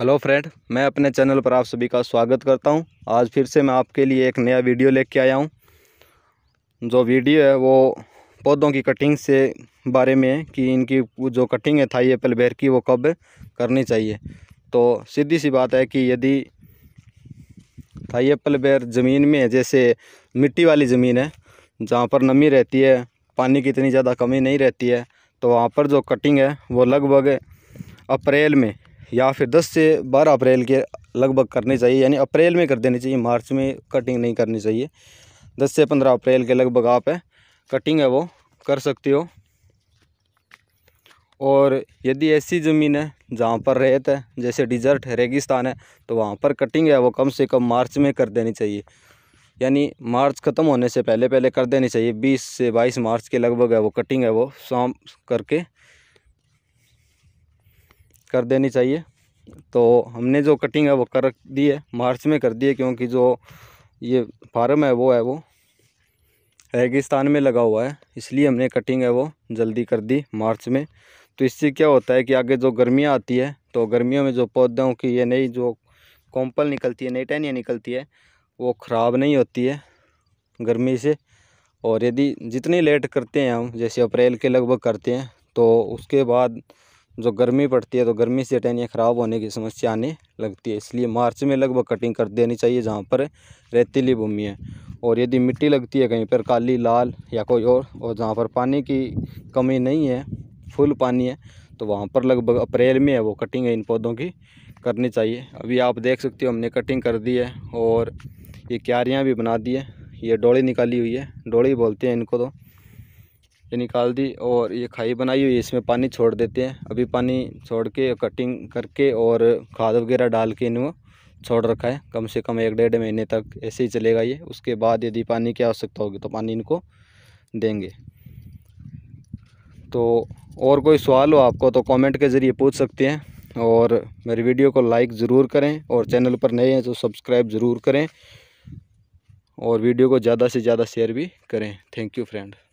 hello friend मैं अपने channel पर आप सभी का स्वागत करता हूं आज फिर से मैं आपके लिए एक नया वीडियो लेके आया हूं जो वीडियो है वो पौधों की कटिंग से बारे में है कि इनकी जो कटिंग है थाई एप्पल बेर की वो कब करनी चाहिए तो सीधी सी बात है कि यदि थाई एप्पल बेर ज़मीन में है जैसे मिट्टी वाली ज़मीन है जहाँ पर नमी रहती है पानी की इतनी ज़्यादा कमी नहीं रहती है तो वहाँ पर जो कटिंग है वो लगभग अप्रैल में या फिर 10 से 12 अप्रैल के लगभग करनी चाहिए यानी अप्रैल में कर देनी चाहिए मार्च में कटिंग नहीं करनी चाहिए 10 से 15 अप्रैल के लगभग आप है कटिंग है वो कर सकते हो और यदि ऐसी ज़मीन है जहाँ पर रेत है जैसे डिजर्ट है रेगिस्तान है तो वहाँ पर कटिंग है वो कम से कम मार्च में कर देनी चाहिए यानी मार्च ख़त्म होने से पहले पहले कर देनी चाहिए 20 से 22 मार्च के लगभग है वो कटिंग है वो शाम करके कर देनी चाहिए तो हमने जो कटिंग है वो कर दी है मार्च में कर दी है क्योंकि जो ये फार्म है वो है वो रेगिस्तान में लगा हुआ है इसलिए हमने कटिंग है वो जल्दी कर दी मार्च में तो इससे क्या होता है कि आगे जो गर्मियाँ आती है तो गर्मियों में जो पौधों की ये नई जो कॉम्पल निकलती है नई टहनियाँ निकलती है वो ख़राब नहीं होती है गर्मी से और यदि जितनी लेट करते हैं हम जैसे अप्रैल के लगभग करते हैं तो उसके बाद जो गर्मी पड़ती है तो गर्मी से टहनियाँ ख़राब होने की समस्या आने लगती है इसलिए मार्च में लगभग कटिंग कर देनी चाहिए जहाँ पर रेतीली भूमि है और यदि मिट्टी लगती है कहीं पर काली लाल या कोई और और जहाँ पर पानी की कमी नहीं है फुल पानी है तो वहाँ पर लगभग अप्रैल में है वो कटिंग है इन पौधों की करनी चाहिए अभी आप देख सकते हो हमने कटिंग कर दी है और ये क्यारियाँ भी बना दी है ये डोली निकाली हुई है डोली बोलते हैं इनको तो ये निकाल दी और ये खाई बनाई हुई है इसमें पानी छोड़ देते हैं अभी पानी छोड़ के कटिंग करके और खाद वगैरह डाल के इनको छोड़ रखा है कम से कम एक डेढ़ महीने तक ऐसे ही चलेगा ये उसके बाद यदि पानी की आवश्यकता होगी तो पानी इनको देंगे तो और कोई सवाल हो आपको तो कमेंट के ज़रिए पूछ सकते हैं और मेरी वीडियो को लाइक ज़रूर करें और चैनल पर नए हैं तो सब्सक्राइब ज़रूर करें और वीडियो को ज़्यादा से ज़्यादा शेयर भी करें थैंक यू फ्रेंड